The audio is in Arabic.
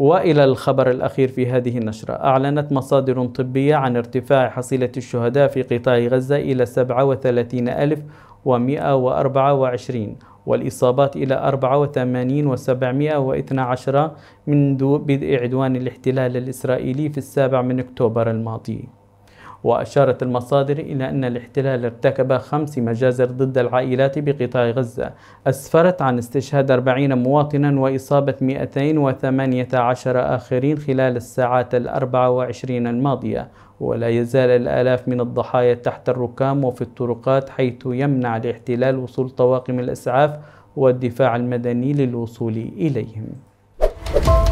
والى الخبر الاخير في هذه النشره اعلنت مصادر طبيه عن ارتفاع حصيله الشهداء في قطاع غزه الى 37124 والإصابات إلى 84712 منذ بدء عدوان الاحتلال الإسرائيلي في السابع من أكتوبر الماضي وأشارت المصادر إلى أن الاحتلال ارتكب خمس مجازر ضد العائلات بقطاع غزة أسفرت عن استشهاد 40 مواطنا وإصابة 218 آخرين خلال الساعات الأربع وعشرين الماضية ولا يزال الآلاف من الضحايا تحت الركام وفي الطرقات حيث يمنع الاحتلال وصول طواقم الإسعاف والدفاع المدني للوصول إليهم